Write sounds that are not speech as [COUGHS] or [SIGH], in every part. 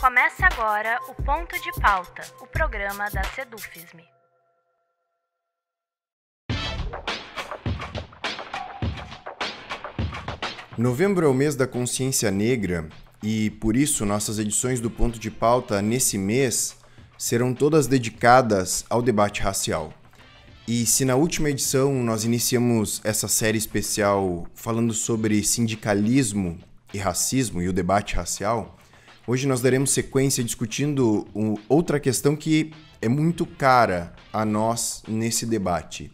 Começa agora o Ponto de Pauta, o programa da Sedufisme. Novembro é o mês da consciência negra e, por isso, nossas edições do Ponto de Pauta nesse mês serão todas dedicadas ao debate racial. E se na última edição nós iniciamos essa série especial falando sobre sindicalismo e racismo e o debate racial, Hoje nós daremos sequência discutindo outra questão que é muito cara a nós nesse debate.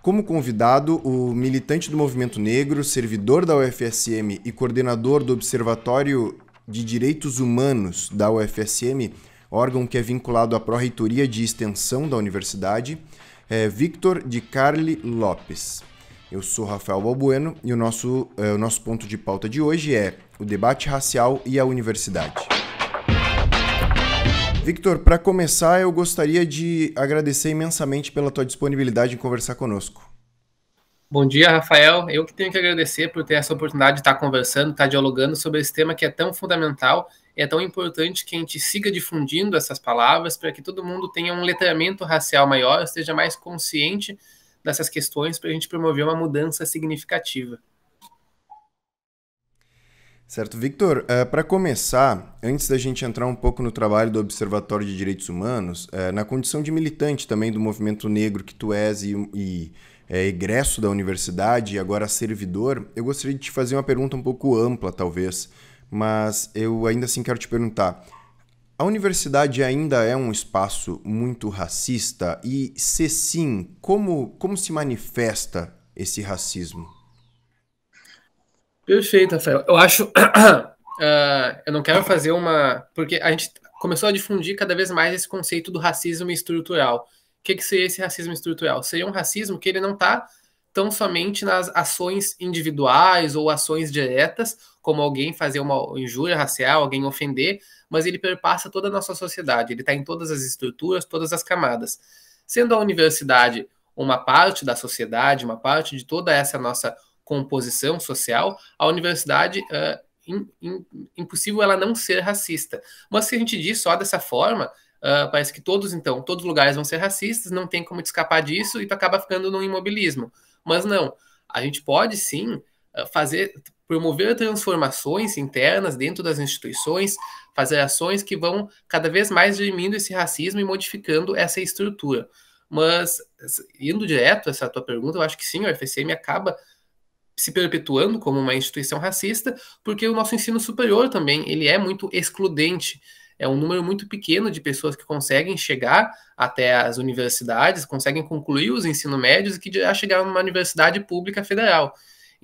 Como convidado, o militante do movimento negro, servidor da UFSM e coordenador do Observatório de Direitos Humanos da UFSM, órgão que é vinculado à Pró-Reitoria de Extensão da Universidade, é Victor de Carli Lopes. Eu sou Rafael Balbueno e o nosso, uh, o nosso ponto de pauta de hoje é o debate racial e a universidade. Victor, para começar, eu gostaria de agradecer imensamente pela tua disponibilidade em conversar conosco. Bom dia, Rafael. Eu que tenho que agradecer por ter essa oportunidade de estar conversando, estar dialogando sobre esse tema que é tão fundamental é tão importante que a gente siga difundindo essas palavras para que todo mundo tenha um letramento racial maior, esteja mais consciente dessas questões para a gente promover uma mudança significativa. Certo, Victor, uh, eh, para começar, antes da gente entrar um pouco no trabalho do Observatório de Direitos Humanos, uh, na condição de militante também do movimento negro que tu és e, e é, egresso da universidade e agora servidor, eu gostaria de te fazer uma pergunta um pouco ampla, talvez, mas eu ainda assim quero te perguntar. A universidade ainda é um espaço muito racista e, se sim, como, como se manifesta esse racismo? Perfeito, Rafael. Eu acho. uh, [COUGHS] eu não quero fazer uma. Porque a gente começou a difundir cada vez mais esse conceito do racismo estrutural. O que, que seria esse racismo estrutural? Seria um racismo que ele não está tão somente nas ações individuais ou ações diretas, como alguém fazer uma injúria racial, alguém ofender, mas ele perpassa toda a nossa sociedade, ele está em todas as estruturas, todas as camadas. Sendo a universidade uma parte da sociedade, uma parte de toda essa nossa composição social, a universidade é impossível ela não ser racista. Mas se a gente diz só dessa forma, eh, parece que todos, então, todos os lugares vão ser racistas, não tem como te escapar disso e tu acaba ficando num imobilismo. Mas não, a gente pode sim eh, fazer, promover transformações internas dentro das instituições, fazer ações que vão cada vez mais diminuindo esse racismo e modificando essa estrutura. Mas, indo direto a essa tua pergunta, eu acho que sim, o FSM acaba se perpetuando como uma instituição racista, porque o nosso ensino superior também ele é muito excludente. É um número muito pequeno de pessoas que conseguem chegar até as universidades, conseguem concluir os ensino médios e que já chegaram numa universidade pública federal.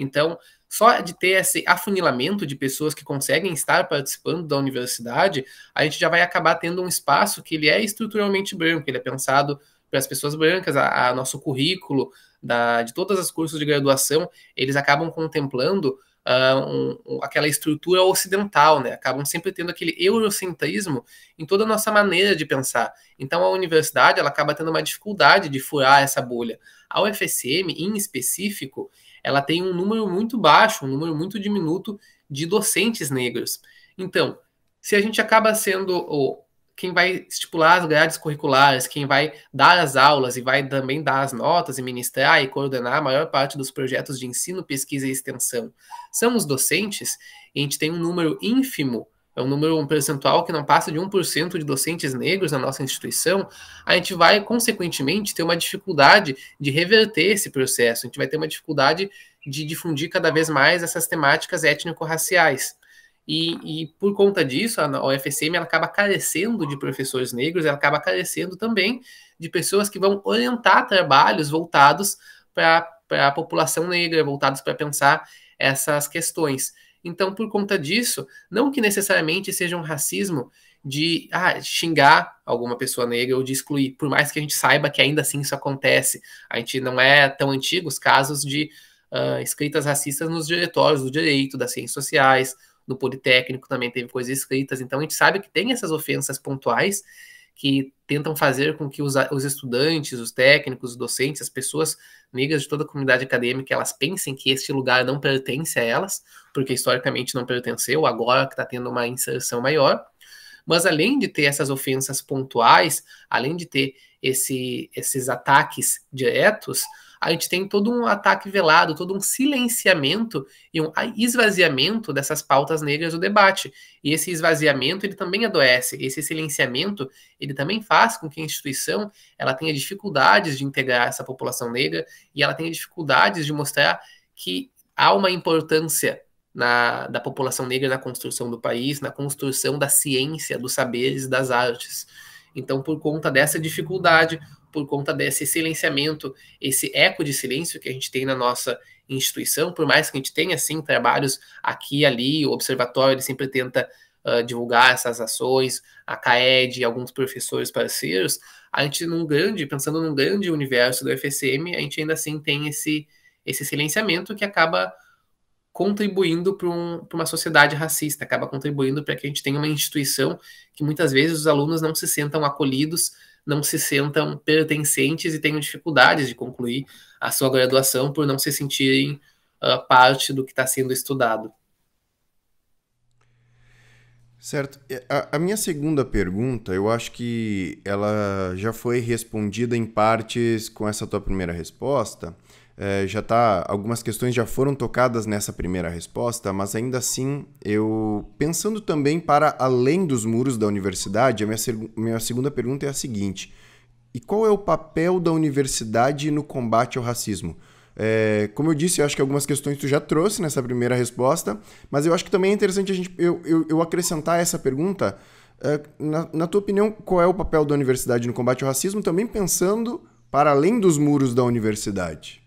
Então, só de ter esse afunilamento de pessoas que conseguem estar participando da universidade, a gente já vai acabar tendo um espaço que ele é estruturalmente branco, ele é pensado para as pessoas brancas, a, a nosso currículo da, de todos os cursos de graduação, eles acabam contemplando Uh, um, um, aquela estrutura ocidental, né? Acabam sempre tendo aquele eurocentrismo em toda a nossa maneira de pensar. Então a universidade ela acaba tendo uma dificuldade de furar essa bolha. A UFSM, em específico, ela tem um número muito baixo, um número muito diminuto de docentes negros. Então, se a gente acaba sendo o quem vai estipular as grades curriculares, quem vai dar as aulas e vai também dar as notas e ministrar e coordenar a maior parte dos projetos de ensino, pesquisa e extensão são os docentes, E a gente tem um número ínfimo é um número, um percentual que não passa de 1% de docentes negros na nossa instituição, a gente vai, consequentemente, ter uma dificuldade de reverter esse processo, a gente vai ter uma dificuldade de difundir cada vez mais essas temáticas étnico-raciais. E, e, por conta disso, a UFSM ela acaba carecendo de professores negros, ela acaba carecendo também de pessoas que vão orientar trabalhos voltados para a população negra, voltados para pensar essas questões. Então, por conta disso, não que necessariamente seja um racismo de ah, xingar alguma pessoa negra ou de excluir, por mais que a gente saiba que ainda assim isso acontece. A gente não é tão antigo os casos de uh, escritas racistas nos diretórios do direito, das ciências sociais, no Politécnico também teve coisas escritas. Então, a gente sabe que tem essas ofensas pontuais que tentam fazer com que os, os estudantes, os técnicos, os docentes, as pessoas negras de toda a comunidade acadêmica, elas pensem que este lugar não pertence a elas, porque historicamente não pertenceu, agora que está tendo uma inserção maior. Mas além de ter essas ofensas pontuais, além de ter esse, esses ataques diretos, a gente tem todo um ataque velado, todo um silenciamento e um esvaziamento dessas pautas negras do debate. E esse esvaziamento, ele também adoece. Esse silenciamento, ele também faz com que a instituição, ela tenha dificuldades de integrar essa população negra e ela tenha dificuldades de mostrar que há uma importância na, da população negra na construção do país, na construção da ciência, dos saberes, das artes. Então, por conta dessa dificuldade, por conta desse silenciamento, esse eco de silêncio que a gente tem na nossa instituição, por mais que a gente tenha, assim trabalhos aqui e ali, o observatório sempre tenta uh, divulgar essas ações, a CAED e alguns professores parceiros, a gente num grande, pensando num grande universo do FSM, a gente ainda assim tem esse, esse silenciamento que acaba contribuindo para um, uma sociedade racista, acaba contribuindo para que a gente tenha uma instituição que muitas vezes os alunos não se sentam acolhidos, não se sentam pertencentes e tenham dificuldades de concluir a sua graduação por não se sentirem uh, parte do que está sendo estudado. Certo. A, a, minha segunda pergunta, eu acho que ela já foi respondida em partes com essa tua primeira resposta, é, já tá. Algumas questões já foram tocadas nessa primeira resposta, mas ainda assim, eu. Pensando também para além dos muros da universidade, a minha, minha segunda pergunta é a seguinte: e qual é o papel da universidade no combate ao racismo? É, como eu disse, eu acho que algumas questões tu já trouxe nessa primeira resposta, mas eu acho que também é interessante a gente, eu, eu, eu acrescentar essa pergunta. É, na, na tua opinião, qual é o papel da universidade no combate ao racismo? Também pensando para além dos muros da universidade.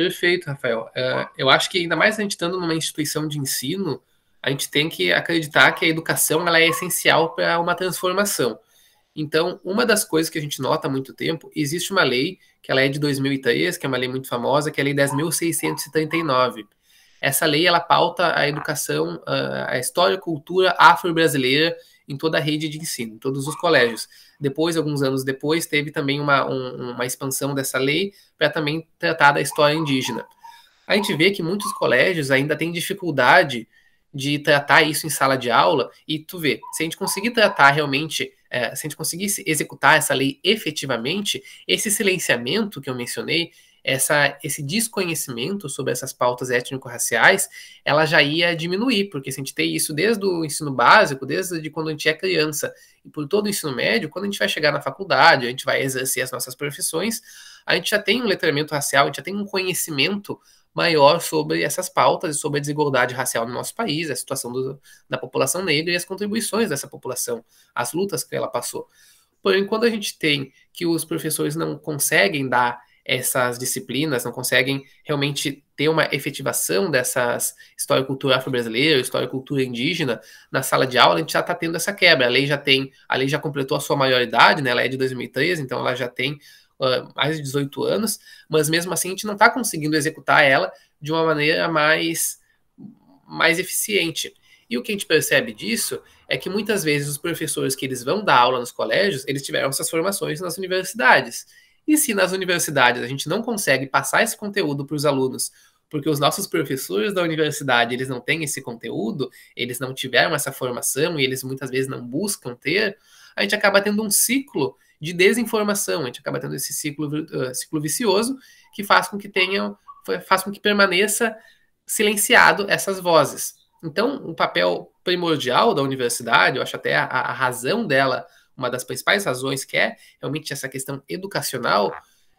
Perfeito, Rafael. É, eu acho que ainda mais a gente estando numa instituição de ensino, a gente tem que acreditar que a educação ela é essencial para uma transformação. Então, uma das coisas que a gente nota há muito tempo, existe uma lei, que ela é de 2003, que é uma lei muito famosa, que é a Lei 10.639. Essa lei, ela pauta a educação, ah, a história e cultura afro-brasileira em toda a rede de ensino, em todos os colégios. Depois, alguns anos depois, teve também uma, um, uma expansão dessa lei para também tratar da história indígena. A gente vê que muitos colégios ainda têm dificuldade de tratar isso em sala de aula, e tu vê, se a gente conseguir tratar realmente, é, se a gente conseguir executar essa lei efetivamente, esse silenciamento que eu mencionei, essa, esse desconhecimento sobre essas pautas étnico-raciais, ela já ia diminuir, porque se a gente tem isso desde o ensino básico, desde quando a gente é criança, e por todo o ensino médio, quando a gente vai chegar na faculdade, a gente vai exercer as nossas profissões, a gente já tem um letramento racial, a gente já tem um conhecimento maior sobre essas pautas e sobre a desigualdade racial no nosso país, a situação do, da população negra e as contribuições dessa população, as lutas que ela passou. Porém, quando a gente tem que os professores não conseguem dar essas disciplinas, não conseguem realmente ter uma efetivação dessas história e cultura afro-brasileira, história e cultura indígena na sala de aula, a gente já está tendo essa quebra. A lei já tem, a lei já completou a sua maioridade, né? Ela é de 2013, então ela já tem uh, mais de 18 anos, mas mesmo assim a gente não está conseguindo executar ela de uma maneira mais mais eficiente. E o que a gente percebe disso é que muitas vezes os professores que eles vão dar aula nos colégios, eles tiveram essas formações nas universidades. E se nas universidades a gente não consegue passar esse conteúdo para os alunos, porque os nossos professores da universidade eles não têm esse conteúdo, eles não tiveram essa formação e eles muitas vezes não buscam ter, a gente acaba tendo um ciclo de desinformação, a gente acaba tendo esse ciclo, uh, ciclo vicioso que faz com que tenham, faz com que permaneça silenciado essas vozes. Então, o um papel primordial da universidade, eu acho até a, a razão dela uma das principais razões que é realmente essa questão educacional,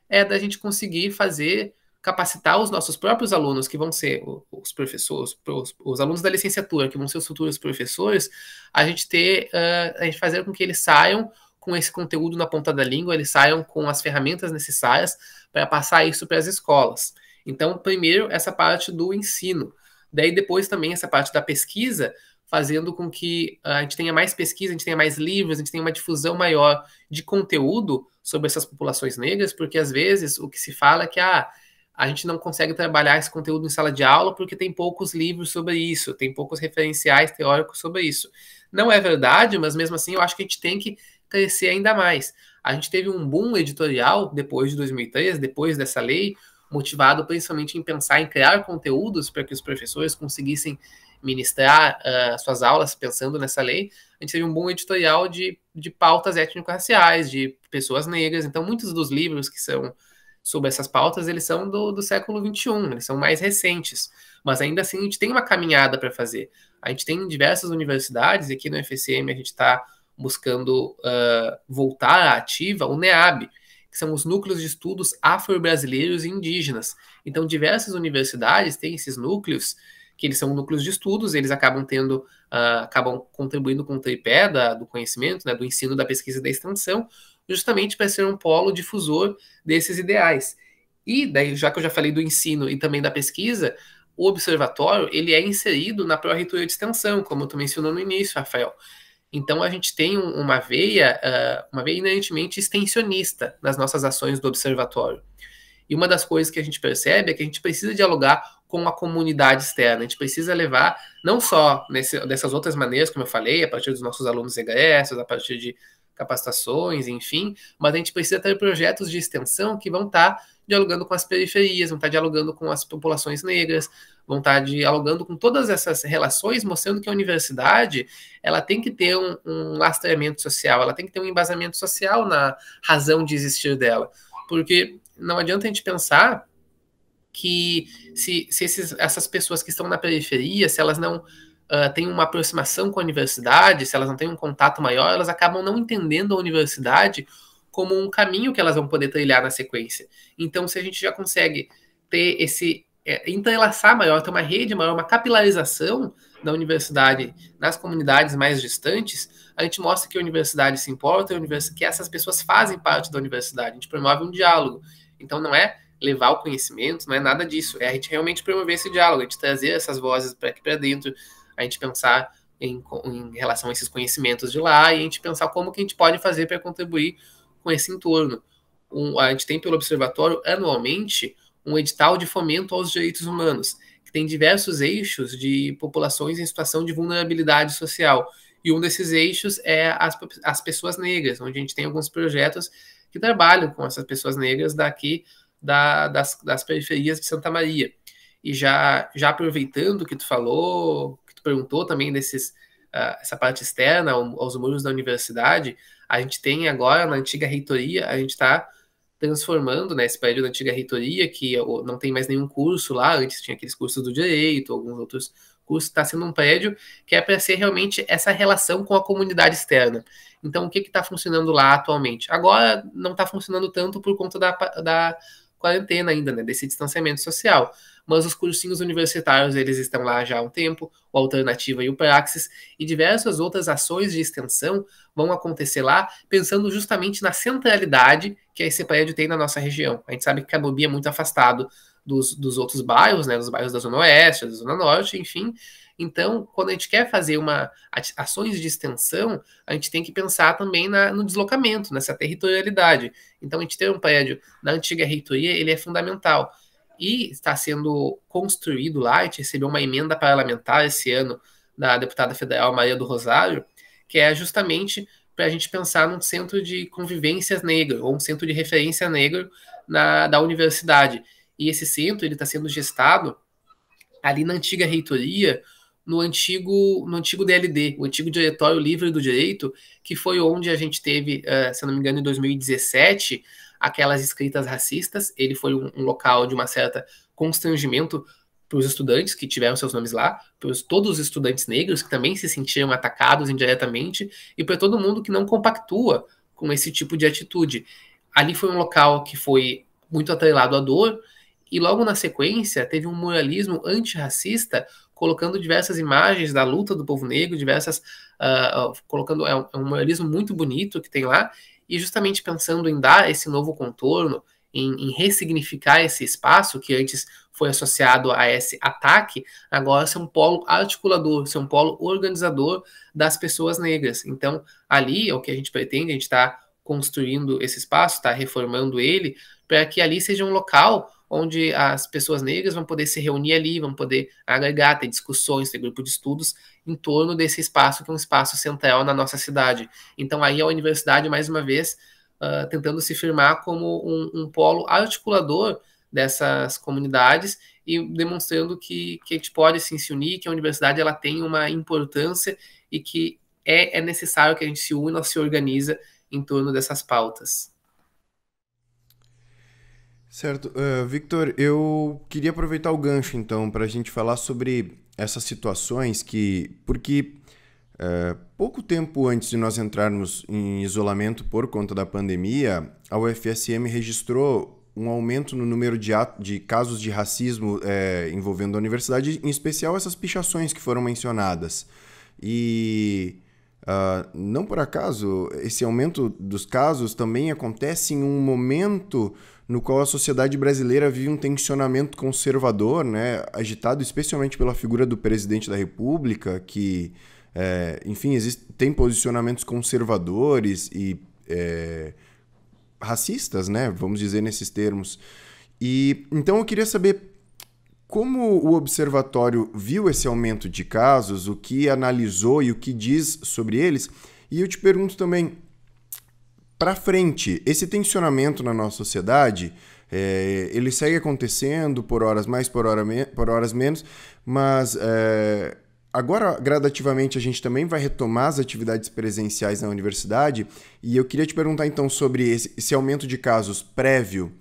é da gente conseguir fazer capacitar os nossos próprios alunos, que vão ser os professores, os, os, alunos da licenciatura, que vão ser os futuros professores, a gente ter, uh, a gente fazer com que eles saiam com esse conteúdo na ponta da língua, eles saiam com as ferramentas necessárias para passar isso para as escolas. Então, primeiro, essa parte do ensino. Daí, depois, também, essa parte da pesquisa, fazendo com que ah, a gente tenha mais pesquisa, a gente tenha mais livros, a gente tenha uma difusão maior de conteúdo sobre essas populações negras, porque às vezes o que se fala é que ah, a gente não consegue trabalhar esse conteúdo em sala de aula porque tem poucos livros sobre isso, tem poucos referenciais teóricos sobre isso. Não é verdade, mas mesmo assim eu acho que a gente tem que crescer ainda mais. A gente teve um boom editorial depois de 2003, depois dessa lei, motivado principalmente em pensar em criar conteúdos para que os professores conseguissem ministrar uh, suas aulas pensando nessa lei, a gente teve um bom editorial de, de pautas étnico-raciais, de pessoas negras. Então, muitos dos livros que são sobre essas pautas, eles são do, do século XXI, eles são mais recentes. Mas ainda assim, a gente tem uma caminhada para fazer. A gente tem diversas universidades, aqui no FSM a gente está buscando uh, voltar à ativa o NEAB, que são os núcleos de estudos afro-brasileiros e indígenas. Então, diversas universidades têm esses núcleos que eles são núcleos de estudos, eles acabam tendo, uh, acabam contribuindo com o tripé da, do conhecimento, né, do ensino, da pesquisa e da extensão, justamente para ser um polo difusor desses ideais. E daí, já que eu já falei do ensino e também da pesquisa, o observatório ele é inserido na pró-reitoria de extensão, como tu mencionou no início, Rafael. Então a gente tem uma veia, ah, uma veia inerentemente extensionista nas nossas ações do observatório. E uma das coisas que a gente percebe é que a gente precisa dialogar com a comunidade externa. A gente precisa levar, não só nesse, dessas outras maneiras, como eu falei, a partir dos nossos alunos egressos, a partir de capacitações, enfim, mas a gente precisa ter projetos de extensão que vão estar tá dialogando com as periferias, vão estar tá dialogando com as populações negras, vão estar tá dialogando com todas essas relações, mostrando que a universidade ela tem que ter um, um lastreamento social, ela tem que ter um embasamento social na razão de existir dela, porque não adianta a gente pensar que se, se esses, essas pessoas que estão na periferia, se elas não uh, têm uma aproximação com a universidade, se elas não têm um contato maior, elas acabam não entendendo a universidade como um caminho que elas vão poder trilhar na sequência. Então, se a gente já consegue ter esse é, entrelaçar maior, ter uma rede maior, uma capilarização da universidade nas comunidades mais distantes, a gente mostra que a universidade se importa, que essas pessoas fazem parte da universidade, a gente promove um diálogo. Então, não é levar o conhecimento, não é nada disso. É a gente realmente promover esse diálogo, a gente trazer essas vozes para aqui para dentro, a gente pensar em, em, relação a esses conhecimentos de lá e a gente pensar como que a gente pode fazer para contribuir com esse entorno. Um, a gente tem pelo Observatório anualmente um edital de fomento aos direitos humanos, que tem diversos eixos de populações em situação de vulnerabilidade social. E um desses eixos é as, as pessoas negras, onde a gente tem alguns projetos que trabalham com essas pessoas negras daqui da, das, das periferias de Santa Maria. E já, já aproveitando que tu falou, que tu perguntou também desses, uh, essa parte externa aos muros da universidade, a gente tem agora na antiga reitoria, a gente está transformando né, esse prédio da antiga reitoria, que não tem mais nenhum curso lá, antes tinha aqueles cursos do direito, alguns outros cursos, está sendo um prédio que é para ser realmente essa relação com a comunidade externa. Então, o que está funcionando lá atualmente? Agora não está funcionando tanto por conta da, da quarentena ainda, né, desse distanciamento social. Mas os cursinhos universitários, eles estão lá já há um tempo, o Alternativa e o Praxis, e diversas outras ações de extensão vão acontecer lá, pensando justamente na centralidade que esse prédio tem na nossa região. A gente sabe que Cabobi é muito afastado dos, dos outros bairros, né, dos bairros da Zona Oeste, da Zona Norte, enfim, então, quando a gente quer fazer uma, ações de extensão, a gente tem que pensar também na, no deslocamento, nessa territorialidade. Então, a gente tem um prédio na antiga reitoria, ele é fundamental. E está sendo construído lá, a gente recebeu uma emenda parlamentar esse ano da deputada federal Maria do Rosário, que é justamente para a gente pensar num centro de convivências negro, ou um centro de referência negro na, da universidade. E esse centro ele está sendo gestado ali na antiga reitoria, no antigo, no antigo DLD, o antigo Diretório Livre do Direito, que foi onde a gente teve, eh, se não me engano, em 2017, aquelas escritas racistas. Ele foi um, um local de uma certa constrangimento para os estudantes que tiveram seus nomes lá, para todos os estudantes negros que também se sentiram atacados indiretamente e para todo mundo que não compactua com esse tipo de atitude. Ali foi um local que foi muito atrelado à dor e logo na sequência teve um moralismo antirracista colocando diversas imagens da luta do povo negro, diversas. Uh, colocando. É um, é um muralismo muito bonito que tem lá, e justamente pensando em dar esse novo contorno, em, em, ressignificar esse espaço que antes foi associado a esse ataque, agora ser um polo articulador, ser um polo organizador das pessoas negras. Então, ali é o que a gente pretende, a gente está construindo esse espaço, está reformando ele, para que ali seja um local onde as pessoas negras vão poder se reunir ali, vão poder agregar, ter discussões, ter grupo de estudos em torno desse espaço, que é um espaço central na nossa cidade. Então, aí a universidade, mais uma vez, uh, tentando se firmar como um, um polo articulador dessas comunidades e demonstrando que, que a gente pode sim, se unir, que a universidade ela tem uma importância e que é, é necessário que a gente se une, ela se organiza em torno dessas pautas. Certo. Uh, Victor, eu queria aproveitar o gancho, então, para a gente falar sobre essas situações que. Porque uh, pouco tempo antes de nós entrarmos em isolamento por conta da pandemia, a UFSM registrou um aumento no número de, de casos de racismo é, envolvendo a universidade, em especial essas pichações que foram mencionadas. E uh, não por acaso, esse aumento dos casos também acontece em um momento no qual a sociedade brasileira vive um tensionamento conservador, né, agitado especialmente pela figura do presidente da República, que, é, enfim, existe, tem posicionamentos conservadores e é, racistas, né, vamos dizer nesses termos. E então eu queria saber como o observatório viu esse aumento de casos, o que analisou e o que diz sobre eles. E eu te pergunto também, para frente. Esse tensionamento na nossa sociedade, é, ele segue acontecendo por horas mais, por, hora me por horas menos, mas é, agora gradativamente a gente também vai retomar as atividades presenciais na universidade e eu queria te perguntar então sobre esse, esse aumento de casos prévio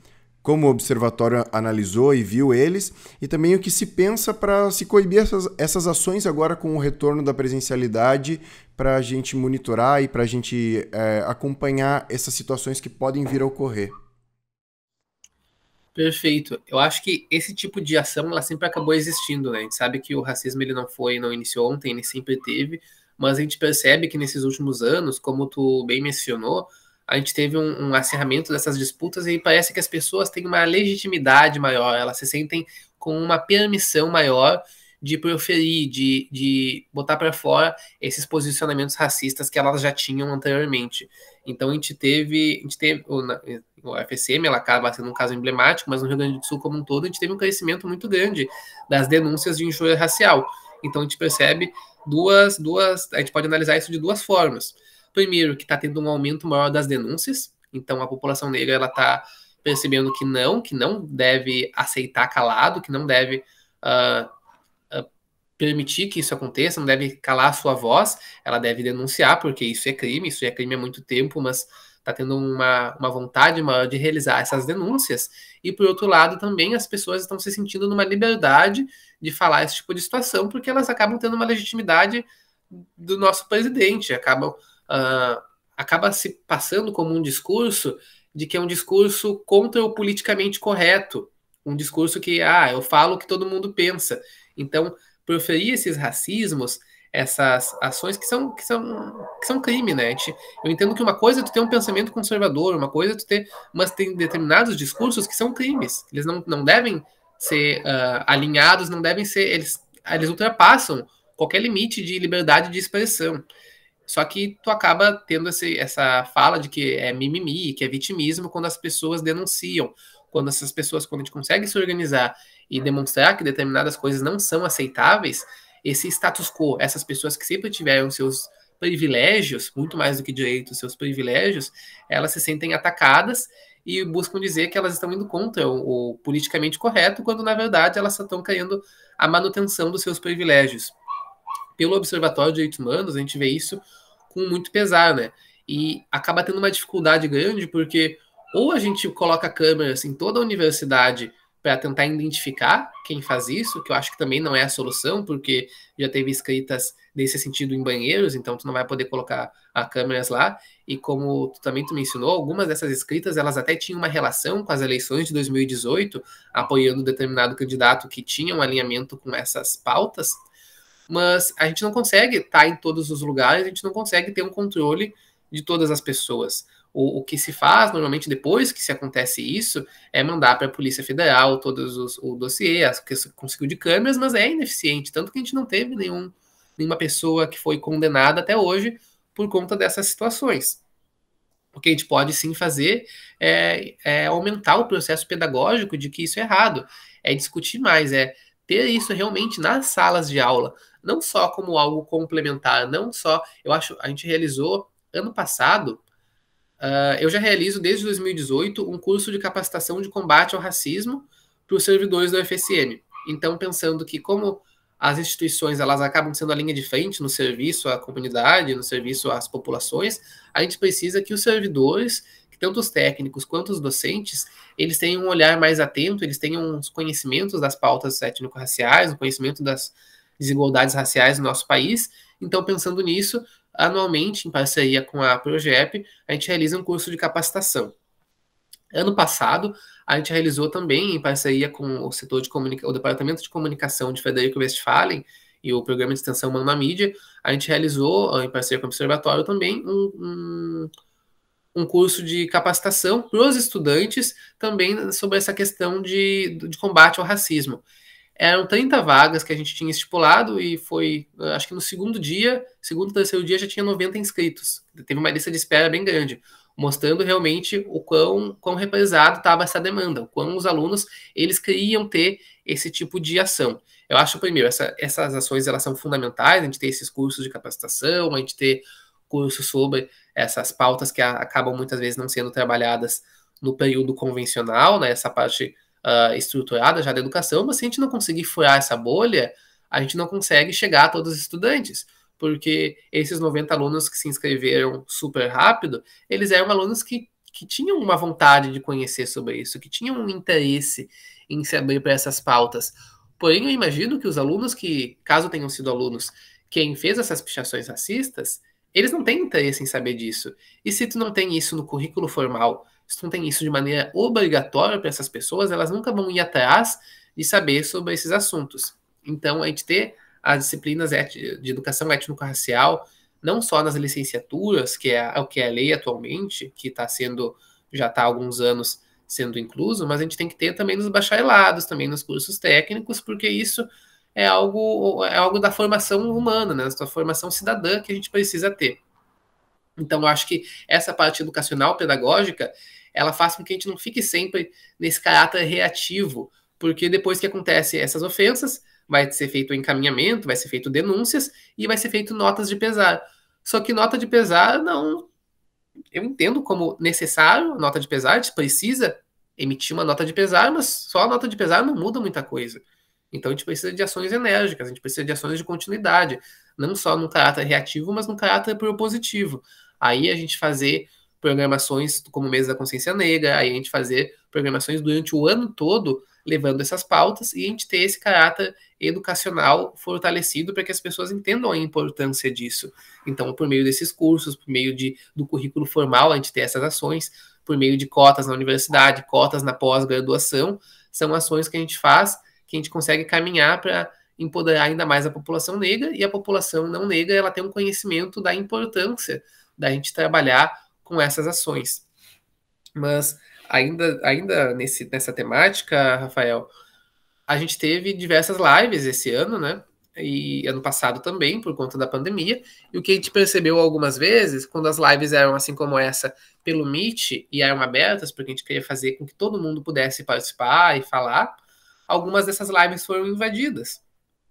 como o observatório analisou e viu eles, e também o que se pensa para se coibir essas, essas ações agora com o retorno da presencialidade, para a gente monitorar e para a gente é, acompanhar essas situações que podem vir a ocorrer. Perfeito. Eu acho que esse tipo de ação ela sempre acabou existindo, né? A gente sabe que o racismo ele não foi, não iniciou ontem, ele sempre teve, mas a gente percebe que nesses últimos anos, como tu bem mencionou, a gente teve um, um acerramento dessas disputas e parece que as pessoas têm uma legitimidade maior, elas se sentem com uma permissão maior de proferir, de, de botar para fora esses posicionamentos racistas que elas já tinham anteriormente. Então a gente teve, a gente teve o, o FSM, ela acaba sendo um caso emblemático, mas no Rio Grande do Sul como um todo, a gente teve um crescimento muito grande das denúncias de injúria racial. Então a gente percebe duas, duas, a gente pode analisar isso de duas formas. Primeiro, que está tendo um aumento maior das denúncias, então a população negra ela está percebendo que não, que não deve aceitar calado, que não deve uh, uh, permitir que isso aconteça, não deve calar a sua voz, ela deve denunciar, porque isso é crime, isso é crime há muito tempo, mas está tendo uma, uma vontade maior de realizar essas denúncias. E, por outro lado, também as pessoas estão se sentindo numa liberdade de falar esse tipo de situação, porque elas acabam tendo uma legitimidade do nosso presidente, acabam uh, acaba se passando como um discurso de que é um discurso contra o politicamente correto, um discurso que, ah, eu falo o que todo mundo pensa. Então, proferir esses racismos, essas ações que são, que são, que são crime, né? Eu entendo que uma coisa é tu ter um pensamento conservador, uma coisa é tu ter, mas tem determinados discursos que são crimes, eles não, não devem ser uh, alinhados, não devem ser, eles, eles ultrapassam qualquer limite de liberdade de expressão. Só que tu acaba tendo esse, essa fala de que é mimimi, que é vitimismo quando as pessoas denunciam. Quando essas pessoas, quando a gente consegue se organizar e demonstrar que determinadas coisas não são aceitáveis, esse status quo, essas pessoas que sempre tiveram seus privilégios, muito mais do que direitos, seus privilégios, elas se sentem atacadas e buscam dizer que elas estão indo contra o, o politicamente correto, quando na verdade elas só estão caindo a manutenção dos seus privilégios pelo Observatório de Direitos Humanos, a gente vê isso com muito pesar, né? E acaba tendo uma dificuldade grande, porque ou a gente coloca câmeras em toda a universidade para tentar identificar quem faz isso, que eu acho que também não é a solução, porque já teve escritas nesse sentido em banheiros, então tu não vai poder colocar a câmeras lá. E como tu também tu mencionou, algumas dessas escritas elas até tinham uma relação com as eleições de 2018, apoiando determinado candidato que tinha um alinhamento com essas pautas mas a gente não consegue estar tá em todos os lugares, a gente não consegue ter um controle de todas as pessoas. O, o que se faz normalmente depois que se acontece isso é mandar para a Polícia Federal todos os o dossiê, as que conseguiu de câmeras, mas é ineficiente, tanto que a gente não teve nenhum, nenhuma pessoa que foi condenada até hoje por conta dessas situações. O que a gente pode sim fazer é, é, aumentar o processo pedagógico de que isso é errado, é discutir mais, é ter isso realmente nas salas de aula, não só como algo complementar, não só. Eu acho, a gente realizou ano passado, uh, eu já realizo desde 2018 um curso de capacitação de combate ao racismo para os servidores da UFSM. Então, pensando que como as instituições elas acabam sendo a linha de frente no serviço à comunidade, no serviço às populações, a gente precisa que os servidores, que tanto os técnicos quanto os docentes, eles tenham um olhar mais atento, eles tenham os conhecimentos das pautas étnico-raciais, o conhecimento das, desigualdades raciais no nosso país. Então, pensando nisso, anualmente, em parceria com a Progep, a gente realiza um curso de capacitação. Ano passado, a gente realizou também, em parceria com o setor de comunica o Departamento de Comunicação de Frederico Westphalen e o Programa de Extensão Mano na Mídia, a gente realizou, ah, em parceria com o Observatório também, um, um, um curso de capacitação para os estudantes também sobre essa questão de, de combate ao racismo. Eram 30 vagas que a gente tinha estipulado e foi, eh, acho que no segundo dia, segundo, terceiro dia já tinha 90 inscritos. Teve uma lista de espera bem grande, mostrando realmente o quão, quão represado estava essa demanda, o quão os alunos, eles queriam ter esse tipo de ação. Eu acho, primeiro, essa, essas ações, elas são fundamentais, a gente ter esses cursos de capacitação, a gente ter cursos sobre essas pautas que acabam muitas vezes não sendo trabalhadas no período convencional, né, essa parte uh, estruturada já da educação, mas se a gente não conseguir furar essa bolha, a gente não consegue chegar a todos os estudantes, porque esses 90 alunos que se inscreveram super rápido, eles eram alunos que, que tinham uma vontade de conhecer sobre isso, que tinham um interesse em se abrir para essas pautas. Porém, eu imagino que os alunos que, caso tenham sido alunos, quem fez essas pichações racistas, eles não têm interesse em saber disso. E se tu não tem isso no currículo formal, se tu não tem isso de maneira obrigatória para essas pessoas, elas nunca vão ir atrás de saber sobre esses assuntos. Então, a gente ter as disciplinas de educação étnico-racial, não só nas licenciaturas, que é o que é a lei atualmente, que está sendo, já está há alguns anos sendo incluso, mas a gente tem que ter também nos bacharelados, também nos cursos técnicos, porque isso é algo, é algo da formação humana, né? da formação cidadã que a gente precisa ter. Então, eu acho que essa parte educacional pedagógica, ela faz com que a gente não fique sempre nesse caráter reativo, porque depois que acontece essas ofensas, vai ser feito encaminhamento, vai ser feito denúncias e vai ser feito notas de pesar. Só que nota de pesar não eu entendo como necessário, nota de pesar, a gente precisa emitir uma nota de pesar, mas só a nota de pesar não muda muita coisa. Então a gente precisa de ações enérgicas, a gente precisa de ações de continuidade, não só no caráter reativo, mas no caráter propositivo. Aí a gente fazer programações como o mês da consciência negra, aí a gente fazer programações durante o ano todo levando essas pautas e a gente ter esse caráter educacional fortalecido para que as pessoas entendam a importância disso. Então, por meio desses cursos, por meio de, do currículo formal, a gente ter essas ações, por meio de cotas na universidade, cotas na pós-graduação, são ações que a gente faz que a gente consegue caminhar para empoderar ainda mais a população negra e a população não negra ela tem um conhecimento da importância da gente trabalhar com essas ações. Mas ainda ainda nesse, nessa temática, Rafael, a gente teve diversas lives esse ano, né? E ano passado também, por conta da pandemia. E o que a gente percebeu algumas vezes, quando as lives eram assim como essa pelo Meet e eram abertas, porque a gente queria fazer com que todo mundo pudesse participar e falar, algumas dessas lives foram invadidas.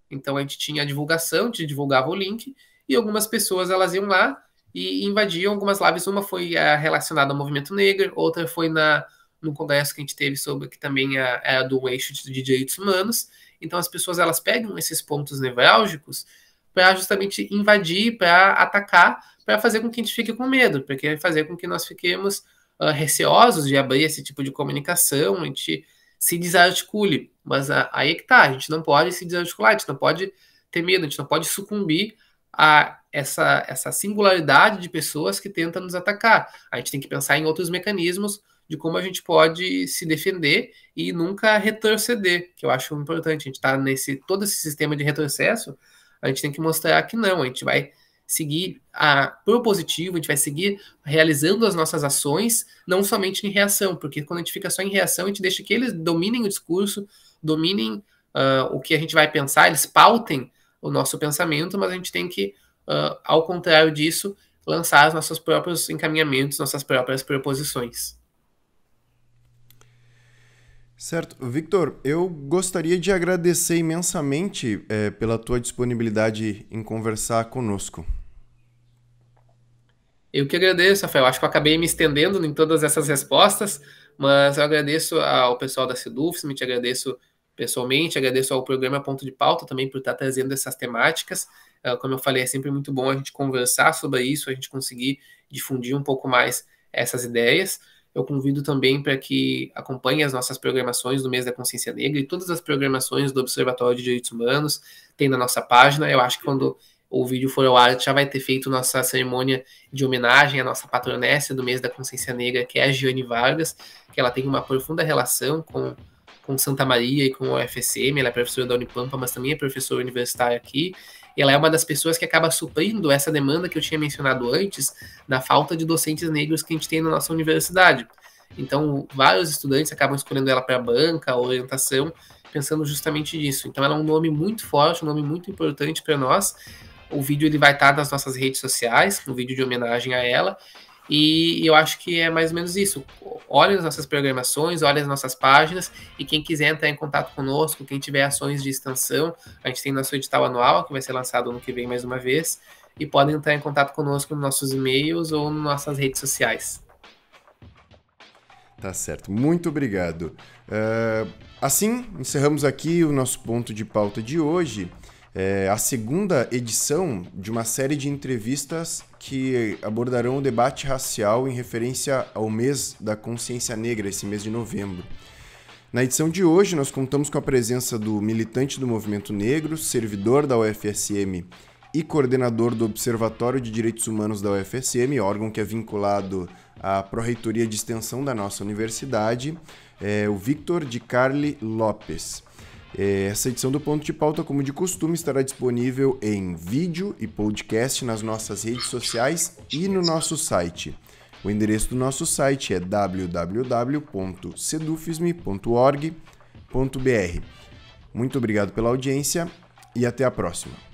Então a gente tinha a divulgação, a gente divulgava o link e algumas pessoas elas iam lá e invadiam algumas lives. Uma foi eh, relacionada ao movimento negro, outra foi na no congresso que a gente teve sobre que também é, é do eixo de direitos humanos. Então as pessoas elas pegam esses pontos nevrálgicos para justamente invadir, para atacar, para fazer com que a gente fique com medo, para é fazer com que nós fiquemos uh, receosos de abrir esse tipo de comunicação, a gente se desarticule. Mas ah, aí é que tá, a gente não pode se desarticular, a gente não pode ter medo, a gente não pode sucumbir a essa, essa singularidade de pessoas que tentam nos atacar. A gente tem que pensar em outros mecanismos de como a gente pode se defender e nunca retroceder, que eu acho importante. A gente está nesse todo esse sistema de retrocesso, a gente tem que mostrar que não, a gente vai seguir a propositivo, a gente vai seguir realizando as nossas ações, não somente em reação, porque quando a gente fica só em reação, a gente deixa que eles dominem o discurso, dominem uh, o que a gente vai pensar, eles pautem o nosso pensamento, mas a gente tem que, uh, ao contrário disso, lançar os nossos próprios encaminhamentos, nossas próprias proposições. Certo. Victor, eu gostaria de agradecer imensamente é, pela tua disponibilidade em conversar conosco. Eu que agradeço, Rafael. Acho que eu acabei me estendendo em todas essas respostas, mas eu agradeço ao pessoal da me te agradeço pessoalmente. Agradeço ao programa Ponto de Pauta também por estar trazendo essas temáticas. Ah, como eu falei, é sempre muito bom a gente conversar sobre isso, a gente conseguir difundir um pouco mais essas ideias. Eu convido também para que acompanhe as nossas programações do mês da consciência negra e todas as programações do Observatório de Direitos Humanos tem na nossa página. Eu acho que quando o vídeo for ao ar, já vai ter feito nossa cerimônia de homenagem à nossa patronessa do mês da consciência negra, que é a Giane Vargas, que ela tem uma profunda relação com com Santa Maria e com o UFSM, ela é professora da Unipampa, mas também é professora universitária aqui, e ela é uma das pessoas que acaba suprindo essa demanda que eu tinha mencionado antes, da falta de docentes negros que a gente tem na nossa universidade. Então, vários estudantes acabam escolhendo ela para banca, orientação, pensando justamente nisso. Então, ela é um nome muito forte, um nome muito importante para nós. O vídeo ele vai estar tá nas nossas redes sociais, um vídeo de homenagem a ela. E eu acho que é mais ou menos isso. Olhem as nossas programações, olhem as nossas páginas e quem quiser entrar em contato conosco, quem tiver ações de extensão, a gente tem nosso edital anual que vai ser lançado ano que vem mais uma vez e podem entrar em contato conosco nos nossos e-mails ou nas nossas redes sociais. Tá certo, muito obrigado. Uh, assim, encerramos aqui o nosso ponto de pauta de hoje é a segunda edição de uma série de entrevistas que abordarão o debate racial em referência ao mês da consciência negra, esse mês de novembro. Na edição de hoje, nós contamos com a presença do militante do movimento negro, servidor da UFSM e coordenador do Observatório de Direitos Humanos da UFSM, órgão que é vinculado à Proreitoria de Extensão da nossa universidade, é o Victor de Carli Lopes. É, essa edição do Ponto de Pauta, como de costume, estará disponível em vídeo e podcast nas nossas redes sociais e no nosso site. O endereço do nosso site é www.sedufisme.org.br. Muito obrigado pela audiência e até a próxima.